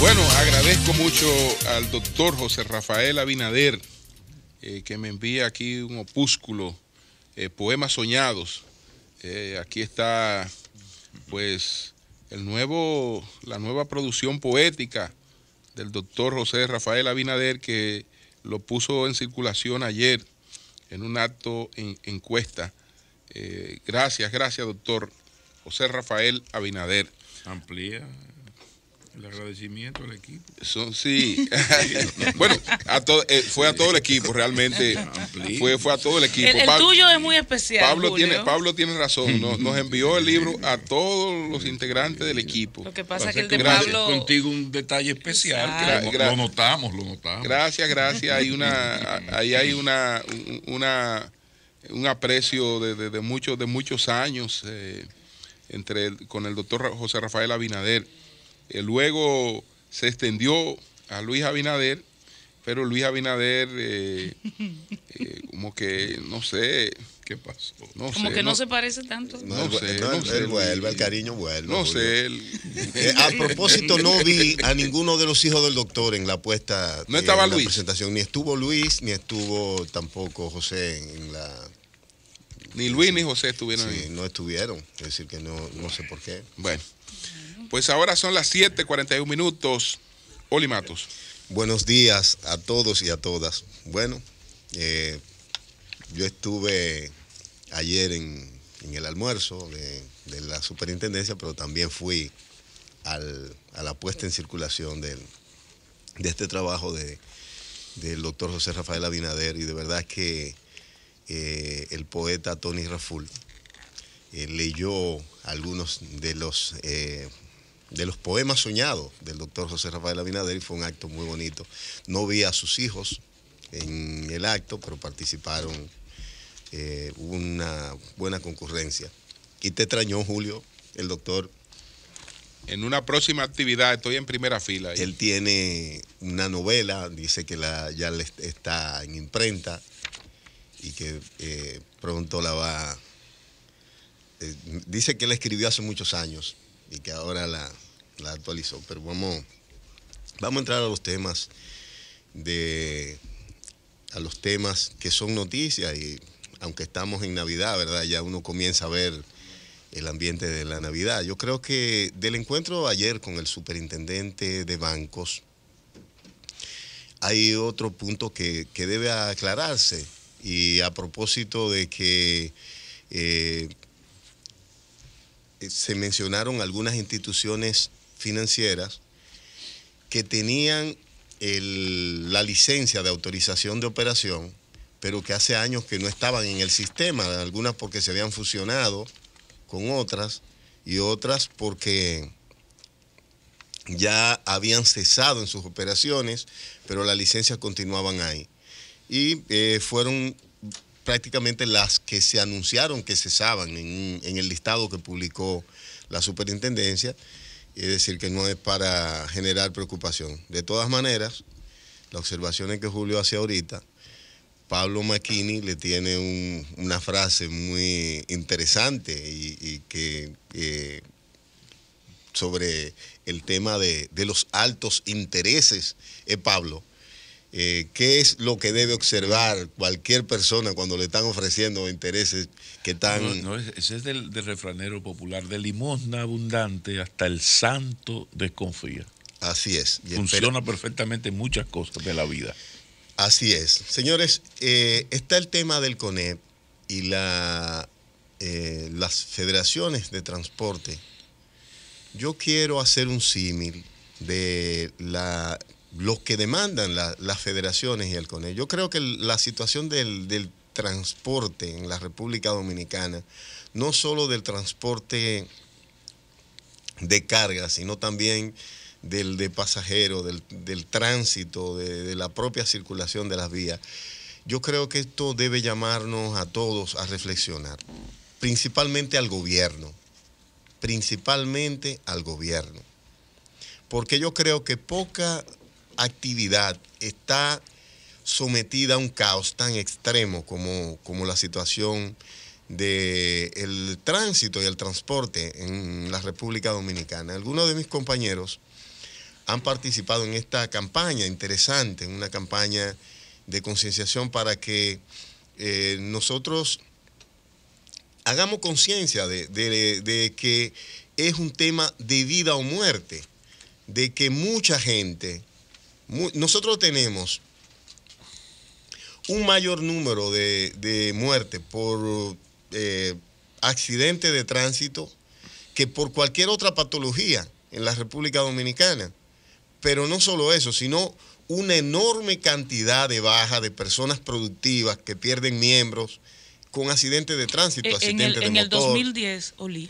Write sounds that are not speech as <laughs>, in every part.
Bueno, agradezco mucho al doctor José Rafael Abinader, eh, que me envía aquí un opúsculo, eh, Poemas Soñados. Eh, aquí está, pues, el nuevo, la nueva producción poética del doctor José Rafael Abinader, que lo puso en circulación ayer en un acto en encuesta. gracias, gracias, doctor. José Rafael Abinader. Amplía el agradecimiento al equipo. Son, sí. <laughs> bueno, eh, fue a todo el equipo, realmente. Fue, a todo el equipo. El, tuyo es muy especial. Pablo, Tiene, Pablo tiene razón. Nos, envió el libro a todos los integrantes del equipo. Lo que pasa es que el de Pablo. Contigo un detalle especial. lo, notamos, lo notamos. Gracias, gracias. Hay una, ahí hay una, un aprecio de, de, muchos, de muchos años. Eh, entre con el doctor José Rafael Abinader. Eh, luego se extendió a Luis Abinader, pero Luis Abinader, eh, <laughs> eh, como que, no sé, ¿qué pasó? como que no, se parece tanto. No, sé, él vuelve, el cariño vuelve. No sé. a propósito, no vi a ninguno de los hijos del doctor en la puesta. No estaba Luis. Ni estuvo Luis, ni estuvo tampoco José en la ni Luis ni José estuvieron sí, No estuvieron, es decir, que no, sé por qué. Bueno, pues ahora son las 7:41 minutos. Olimatos. Buenos días a todos y a todas. Bueno, eh, yo estuve ayer en, el almuerzo de, la superintendencia, pero también fui a la puesta en circulación de este trabajo del doctor José Rafael Abinader y de verdad que eh, el poeta Tony Raful eh, leyó algunos de los, eh, de los poemas soñados del doctor José Rafael Abinader y fue un acto muy bonito. No vi a sus hijos en el acto, pero participaron una buena concurrencia. ¿qué te extrañó, Julio, el doctor? En una próxima actividad estoy en primera fila. Él tiene una novela, dice que la, ya está en imprenta, y que eh, pronto la va... Eh, dice que la escribió hace muchos años y que ahora la, la actualizó, pero vamos, vamos a entrar a los temas de a los temas que son noticias y aunque estamos en Navidad, ¿verdad? Ya uno comienza a ver el ambiente de la Navidad. Yo creo que del encuentro ayer con el superintendente de bancos, hay otro punto que, que debe aclararse y a propósito de que eh, se mencionaron algunas instituciones financieras que tenían la licencia de autorización de operación, pero que hace años que no estaban en el sistema, algunas porque se habían fusionado con otras y otras porque ya habían cesado en sus operaciones, pero las licencias continuaban ahí y eh, fueron prácticamente las que se anunciaron que cesaban en, en el listado que publicó la superintendencia, es decir, que no es para generar preocupación. De todas maneras, las observaciones que Julio hace ahorita, Pablo Maquini le tiene una frase muy interesante y, que eh, sobre el tema de, los altos intereses. Eh, Pablo, eh, ¿Qué es lo que debe observar cualquier persona cuando le están ofreciendo intereses que están... ese es del, refranero popular, de limosna abundante hasta el santo desconfía. Así es. Funciona perfectamente muchas cosas de la vida. Así es. Señores, eh, está el tema del CONEP y la, eh, las federaciones de transporte. Yo quiero hacer un símil de la los que demandan las federaciones y el CONE. Yo creo que la situación del, transporte en la República Dominicana, no solo del transporte de carga, sino también del de pasajeros, del, tránsito, de la propia circulación de las vías. Yo creo que esto debe llamarnos a todos a reflexionar, principalmente al gobierno, principalmente al gobierno, porque yo creo que poca actividad está sometida a un caos tan extremo como, como la situación del tránsito y el transporte en la República Dominicana. Algunos de mis compañeros han participado en esta campaña interesante, en una campaña de concienciación para que eh, nosotros hagamos conciencia de que es un tema de vida o muerte, de que mucha gente nosotros tenemos un mayor número de, muertes por eh, accidente de tránsito que por cualquier otra patología en la República Dominicana. Pero no solo eso, sino una enorme cantidad de bajas de personas productivas que pierden miembros con accidentes de tránsito, eh, en el, en 2010, Oli,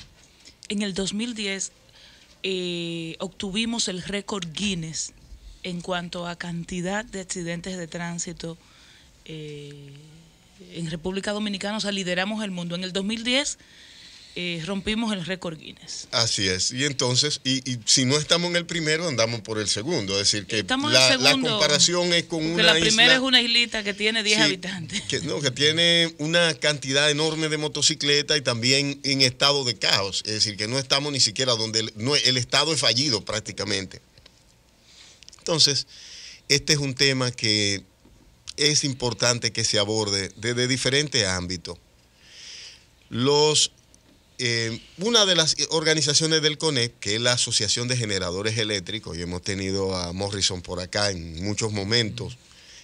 en el 2010 eh, obtuvimos el récord Guinness en cuanto a cantidad de accidentes de tránsito eh, en República Dominicana, o sea, lideramos el mundo. En el 2010 eh, rompimos el récord Guinness. Así es, y entonces, y, si no estamos en el primero, andamos por el segundo, es decir, que la, la, comparación es con una... La primera es una islita que tiene 10 habitantes. Que, no, que tiene una cantidad enorme de motocicletas y también en estado de caos, es decir, que no estamos ni siquiera donde el estado es fallido prácticamente. Entonces, este es un tema que es importante que se aborde desde diferentes ámbitos. Los, eh, una de las organizaciones del CONEC, que es la Asociación de Generadores Eléctricos, y hemos tenido a Morrison por acá en muchos momentos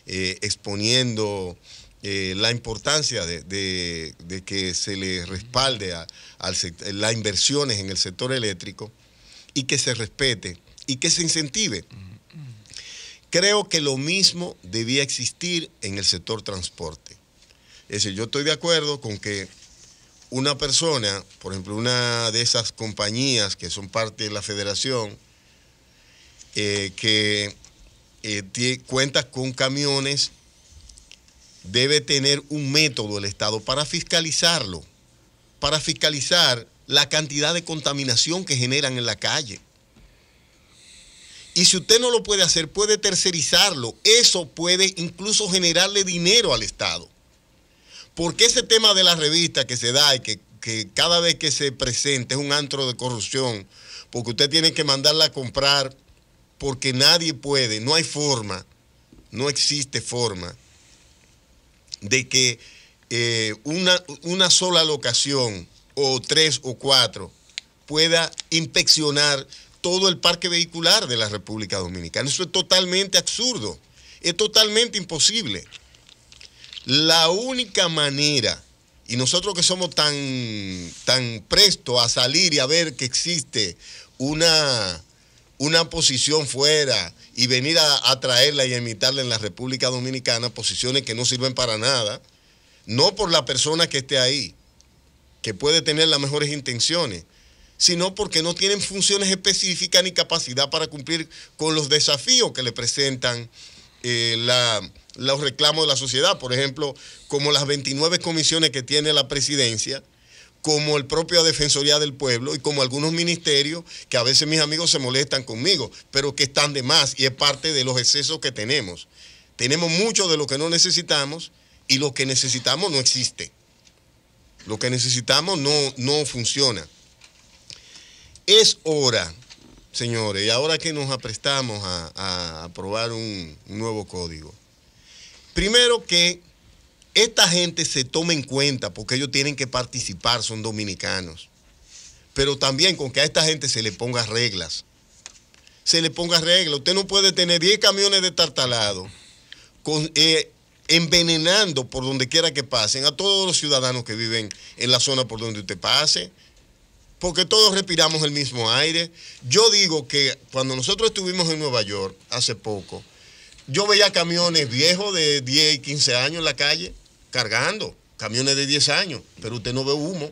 eh, exponiendo eh, la importancia de, que se le respalde las inversiones en el sector eléctrico y que se respete y que se incentive. Creo que lo mismo debía existir en el sector transporte. Es decir, yo estoy de acuerdo con que una persona, por ejemplo, una de esas compañías que son parte de la federación, eh, que eh, cuenta con camiones, debe tener un método el Estado para fiscalizarlo, para fiscalizar la cantidad de contaminación que generan en la calle. Y si usted no lo puede hacer, puede tercerizarlo. Eso puede incluso generarle dinero al Estado. Porque ese tema de la revista que se da y que, cada vez que se presenta es un antro de corrupción, porque usted tiene que mandarla a comprar porque nadie puede, no hay forma, no existe forma de que eh, una, una sola locación o tres o cuatro pueda inspeccionar todo el parque vehicular de la República Dominicana. Eso es totalmente absurdo, es totalmente imposible. La única manera, y nosotros que somos tan, tan presto a salir y a ver que existe una, una posición fuera y venir a, a traerla y a imitarla en la República Dominicana, posiciones que no sirven para nada, no por la persona que esté ahí, que puede tener las mejores intenciones, sino porque no tienen funciones específicas ni capacidad para cumplir con los desafíos que le presentan eh, los reclamos de la sociedad, por ejemplo, como las 29 comisiones que tiene la presidencia, como el propio Defensoría del Pueblo y como algunos ministerios que a veces mis amigos se molestan conmigo, pero que están de más y es parte de los excesos que tenemos. Tenemos mucho de lo que no necesitamos y lo que necesitamos no existe. Lo que necesitamos no, no funciona. Es hora, señores, y ahora que nos aprestamos a, aprobar un, nuevo código, primero que esta gente se tome en cuenta porque ellos tienen que participar, son dominicanos. Pero también con que a esta gente se le ponga reglas. Se le ponga reglas. Usted no puede tener 10 camiones de tartalado eh, envenenando por donde quiera que pasen a todos los ciudadanos que viven en la zona por donde usted pase porque todos respiramos el mismo aire. Yo digo que cuando nosotros estuvimos en Nueva York hace poco, yo veía camiones viejos de 10 y 15 años en la calle cargando, camiones de 10 años, pero usted no ve humo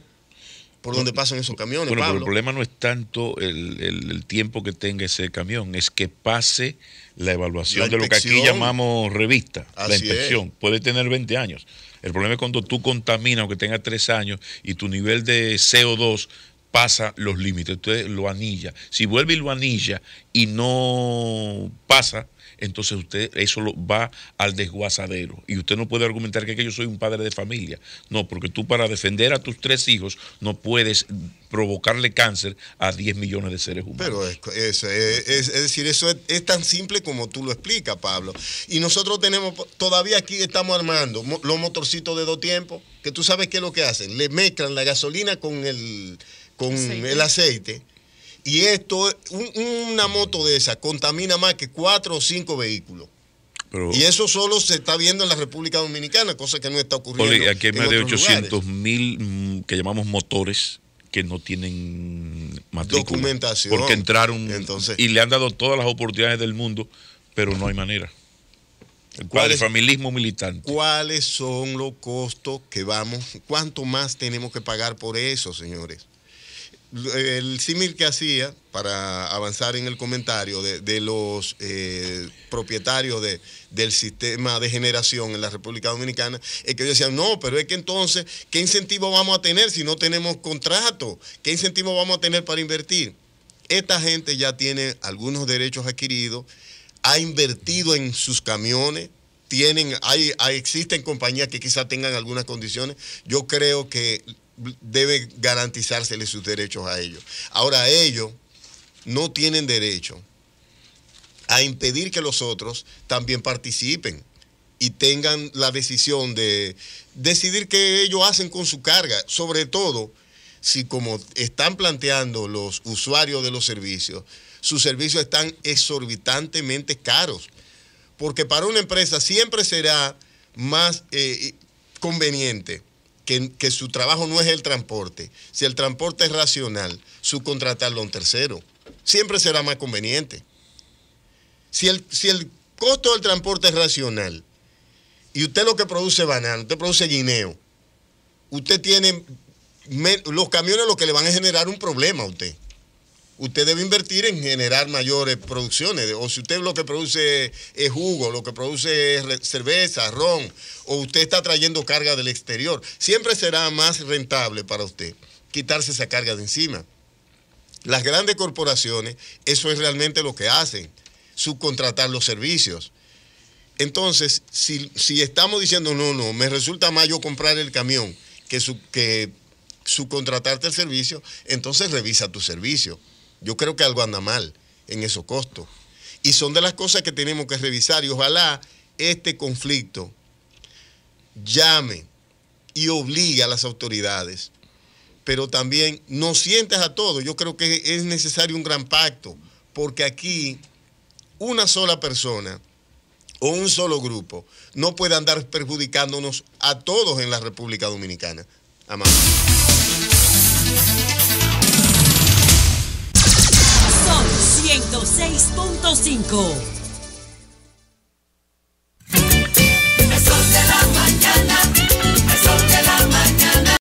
por donde pasan esos camiones. Bueno, Pero el problema no es tanto el, tiempo que tenga ese camión, es que pase la evaluación de lo que aquí llamamos revista, la inspección. Puede tener 20 años. El problema es cuando tú contaminas, aunque tenga 3 años, y tu nivel de CO2 pasa los límites, usted lo anilla. Si vuelve y lo anilla y no pasa, entonces usted eso lo va al desguazadero. Y usted no puede argumentar que, yo soy un padre de familia. No, porque tú para defender a tus tres hijos no puedes provocarle cáncer a 10 millones de seres humanos. Pero eso, es decir, eso es, tan simple como tú lo explicas, Pablo. Y nosotros tenemos, todavía aquí estamos armando los motorcitos de dos tiempos, que tú sabes qué es lo que hacen. Le mezclan la gasolina con el con el aceite. Y esto, una moto de esa contamina más que cuatro o cinco vehículos. y eso solo se está viendo en la República Dominicana, cosa que no está ocurriendo. Porque aquí hay más de 800 mil mm, que llamamos motores que no tienen Documentación. Porque entraron y le han dado todas las oportunidades del mundo, pero no hay manera. El familismo militante. ¿Cuáles son los costos que vamos? ¿Cuánto más tenemos que pagar por eso, señores? el símil que hacía para avanzar en el comentario de, los eh, propietarios de, del sistema de generación en la República Dominicana es que ellos decían, no, pero es que entonces, ¿qué incentivo vamos a tener si no tenemos contrato? ¿Qué incentivo vamos a tener para invertir? Esta gente ya tiene algunos derechos adquiridos, ha invertido en sus camiones, tienen, hay, existen compañías que quizás tengan algunas condiciones. Yo creo que debe garantizárseles sus derechos a ellos. Ahora ellos no tienen derecho a impedir que los otros también participen y tengan la decisión de decidir qué ellos hacen con su carga, sobre todo si como están planteando los usuarios de los servicios, sus servicios están exorbitantemente caros, porque para una empresa siempre será más eh, conveniente que, su trabajo no es el transporte. Si el transporte es racional, subcontratarlo a un tercero. Siempre será más conveniente. Si el, si el costo del transporte es racional y usted lo que produce banano, usted produce guineo, usted tiene... los camiones lo que le van a generar un problema a usted usted debe invertir en generar mayores producciones. O si usted lo que produce es jugo, lo que produce es cerveza, ron, o usted está trayendo carga del exterior, siempre será más rentable para usted quitarse esa carga de encima. Las grandes corporaciones, eso es realmente lo que hacen, subcontratar los servicios. Entonces, si, estamos diciendo, no, no, me resulta más yo comprar el camión que, que subcontratarte el servicio, entonces revisa tu servicio. Yo creo que algo anda mal en esos costos. Y son de las cosas que tenemos que revisar y ojalá este conflicto llame y obligue a las autoridades, pero también no sientes a todos. Yo creo que es necesario un gran pacto, porque aquí una sola persona o un solo grupo no puede andar perjudicándonos a todos en la República Dominicana. Amado. 6.5